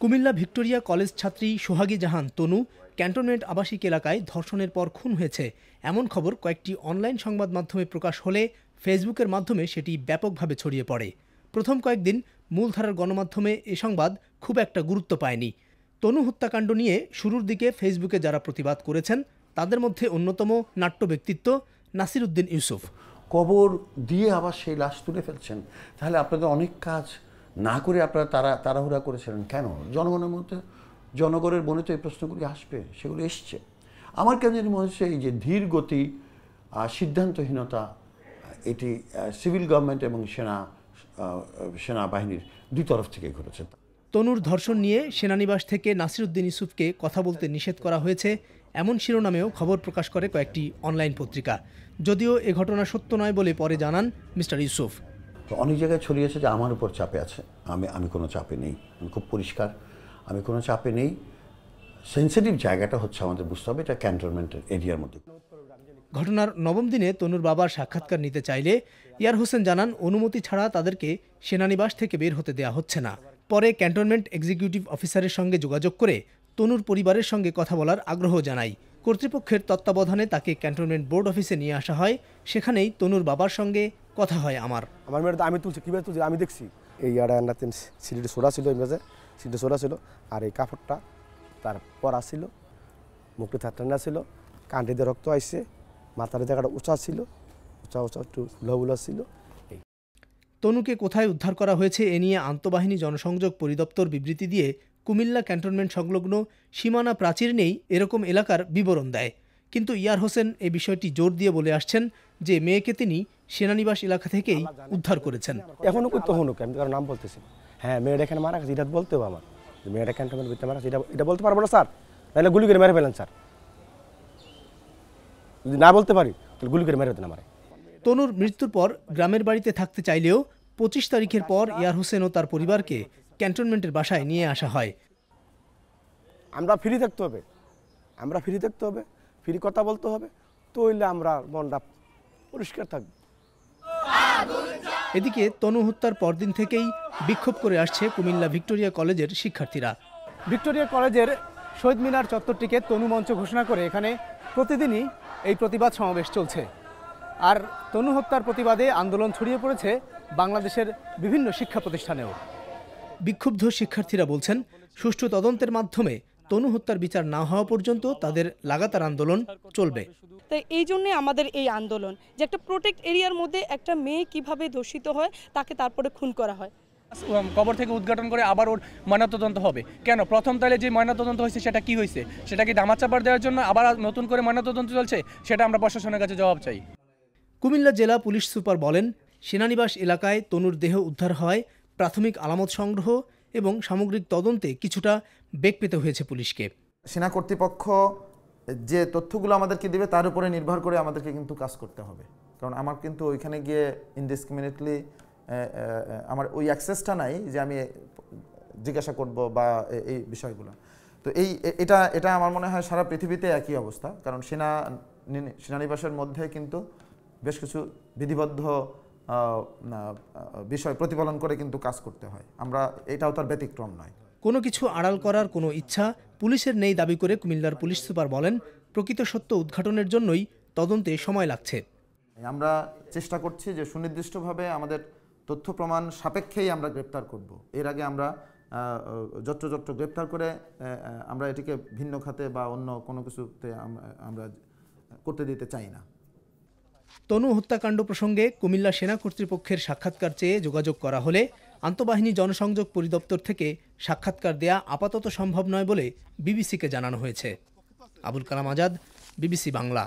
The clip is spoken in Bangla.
কুমিল্লা ভিক্টোরিয়া কলেজ ছাত্রী সোহাগী জাহান তনু ক্যান্টনমেন্ট আবাসিক এলাকায় ধর্ষণের পর খুন হয়েছে এমন খবর কয়েকটি অনলাইন সংবাদ মাধ্যমে প্রকাশ হলে ফেসবুকের মাধ্যমে সেটি ব্যাপকভাবে ছড়িয়ে পড়ে প্রথম কয়েকদিন মূলধারার গণমাধ্যমে এ সংবাদ খুব একটা গুরুত্ব পায়নি তনু হত্যাকাণ্ড নিয়ে শুরুর দিকে ফেসবুকে যারা প্রতিবাদ করেছেন তাদের মধ্যে অন্যতম নাট্য ব্যক্তিত্ব নাসির উদ্দিন ইউসুফ কবর দিয়ে আবার সেই লাশ তুলে ফেলছেন তাহলে আপনাদের অনেক কাজ না করে আপনারা তারা তাড়াহুড়া করেছিলেন কেন জনগণের মধ্যে জনগণের মনে তো এই প্রশ্নগুলি আসবে সেগুলো এসছে আমার যদি মনে হচ্ছে এই যে ধীর গতি সিদ্ধান্তহীনতা এটি সিভিল গভর্নমেন্ট এবং সেনা সেনাবাহিনীর দুই তরফ থেকে ঘটেছে তনুর ধর্ষণ নিয়ে সেনানিবাস থেকে নাসিরুদ্দিন ইসুফকে কথা বলতে নিষেধ করা হয়েছে এমন শিরোনামেও খবর প্রকাশ করে কয়েকটি অনলাইন পত্রিকা যদিও এ ঘটনা সত্য নয় বলে পরে জানান মিস্টার ইউসুফ তো অনেক জায়গায় ছড়িয়েছে যে আমার উপর চাপে আছে আমি আমি কোনো চাপে নেই আমি খুব পরিষ্কার আমি কোনো চাপে নেই সেন্সিটিভ জায়গাটা হচ্ছে আমাদের বুঝতে হবে এটা ক্যান্টনমেন্টের এরিয়ার মধ্যে ঘটনার নবম দিনে তনুর বাবার সাক্ষাৎকার নিতে চাইলে ইয়ার হোসেন জানান অনুমতি ছাড়া তাদেরকে সেনানিবাস থেকে বের হতে দেয়া হচ্ছে না পরে ক্যান্টনমেন্ট এক্সিকিউটিভ অফিসারের সঙ্গে যোগাযোগ করে তনুর পরিবারের সঙ্গে কথা বলার আগ্রহ জানাই কর্তৃপক্ষের তত্ত্বাবধানে তাকে ক্যান্টনমেন্ট বোর্ড অফিসে নিয়ে আসা হয় সেখানেই তনুর বাবার সঙ্গে কথা হয় আমার আমার মেয়েটা আমি তুলছি কীভাবে তুলছি আমি দেখছি এই আড়াই সিলিটি সোডা ছিল ইংরেজে সিলিটি সোডা ছিল আর এই কাপড়টা তার পরা ছিল মুখটি থাট্টান্ডা ছিল কান্ডিতে রক্ত আইসে মাথার জায়গাটা উঁচা ছিল উঁচা উঁচা একটু ফুলাবুলা ছিল তনুকে কোথায় উদ্ধার করা হয়েছে এ নিয়ে আন্তঃবাহিনী জনসংযোগ পরিদপ্তর বিবৃতি দিয়ে কুমিল্লা ক্যান্টনমেন্ট সংলগ্ন সীমানা প্রাচীর নেই এরকম এলাকার বিবরণ দেয় কিন্তু ইয়ার হোসেন এ বিষয়টি জোর দিয়ে বলে আসছেন যে মেয়েকে তিনি সেনানিবাস এলাকা থেকেই উদ্ধার করেছেন এখনো করতে হনুক আমি কারো নাম বলতেছি হ্যাঁ মেয়েটা এখানে মারা গেছে এটা বলতে হবে আমার মেয়েটা ক্যান্টনমেন্ট ভিতরে মারা এটা এটা বলতে পারবো না স্যার তাহলে গুলি করে মেরে ফেলেন স্যার যদি না বলতে পারি তাহলে গুলি করে মেরে দেন আমার তনুর মৃত্যুর পর গ্রামের বাড়িতে থাকতে চাইলেও পঁচিশ তারিখের পর ইয়ার হোসেন ও তার পরিবারকে ক্যান্টনমেন্টের বাসায় নিয়ে আসা হয় আমরা ফ্রি থাকতে হবে আমরা ফ্রি থাকতে হবে ফ্রি কথা বলতে হবে তো আমরা মনটা পরিষ্কার থাকবে এদিকে তনু হত্যার পরদিন থেকেই বিক্ষোভ করে আসছে কুমিল্লা ভিক্টোরিয়া কলেজের শিক্ষার্থীরা ভিক্টোরিয়া কলেজের শহীদ মিনার চত্বরটিকে তনু মঞ্চ ঘোষণা করে এখানে প্রতিদিনই এই প্রতিবাদ সমাবেশ চলছে আর তনু হত্যার প্রতিবাদে আন্দোলন ছড়িয়ে পড়েছে বাংলাদেশের বিভিন্ন শিক্ষা প্রতিষ্ঠানেও বিক্ষুব্ধ শিক্ষার্থীরা বলছেন সুষ্ঠু তদন্তের মাধ্যমে তনু হত্যার বিচার না হওয়া পর্যন্ত তাদের লাগাতার আন্দোলন চলবে তাই এই জন্যে আমাদের এই আন্দোলন যে একটা প্রোটেক্ট এরিয়ার মধ্যে একটা মেয়ে কিভাবে দোষিত হয় তাকে তারপরে খুন করা হয় কবর থেকে উদ্ঘাটন করে আবার ওর ময়নাতদন্ত হবে কেন প্রথম তাহলে যে ময়নাতদন্ত হয়েছে সেটা কি হয়েছে সেটাকে দামাচাপার দেওয়ার জন্য আবার নতুন করে ময়নাতদন্ত চলছে সেটা আমরা প্রশাসনের কাছে জবাব চাই কুমিল্লা জেলা পুলিশ সুপার বলেন সেনানিবাস এলাকায় তনুর দেহ উদ্ধার হয় প্রাথমিক আলামত সংগ্রহ এবং সামগ্রিক তদন্তে কিছুটা বেগ পেতে হয়েছে পুলিশকে সেনা কর্তৃপক্ষ যে তথ্যগুলো আমাদেরকে দেবে তার উপরে নির্ভর করে আমাদেরকে কিন্তু কাজ করতে হবে কারণ আমার কিন্তু ওইখানে গিয়ে ইনডিসক্রিমিনেটলি আমার ওই অ্যাক্সেসটা নাই যে আমি জিজ্ঞাসা করব বা এই বিষয়গুলো তো এই এটা এটা আমার মনে হয় সারা পৃথিবীতে একই অবস্থা কারণ সেনা সেনানিবাসের মধ্যে কিন্তু বেশ কিছু বিধিবদ্ধ বিষয় প্রতিপালন করে কিন্তু কাজ করতে হয় আমরা এটাও তার ব্যতিক্রম নয় কোনো কিছু আড়াল করার কোনো ইচ্ছা পুলিশের নেই দাবি করে কুমিল্লার পুলিশ সুপার বলেন প্রকৃত সত্য উদ্ঘাটনের জন্যই তদন্তে সময় লাগছে আমরা চেষ্টা করছি যে সুনির্দিষ্টভাবে আমাদের তথ্য প্রমাণ সাপেক্ষেই আমরা গ্রেপ্তার করব এর আগে আমরা যত্রযত্র গ্রেপ্তার করে আমরা এটিকে ভিন্ন খাতে বা অন্য কোনো কিছুতে আমরা করতে দিতে চাই না তনু হত্যাকাণ্ড প্রসঙ্গে কুমিল্লা সেনা কর্তৃপক্ষের সাক্ষাৎকার চেয়ে যোগাযোগ করা হলে আন্তঃবাহিনী জনসংযোগ পরিদপ্তর থেকে সাক্ষাৎকার দেয়া আপাতত সম্ভব নয় বলে বিবিসিকে জানানো হয়েছে আবুল কালাম আজাদ বিবিসি বাংলা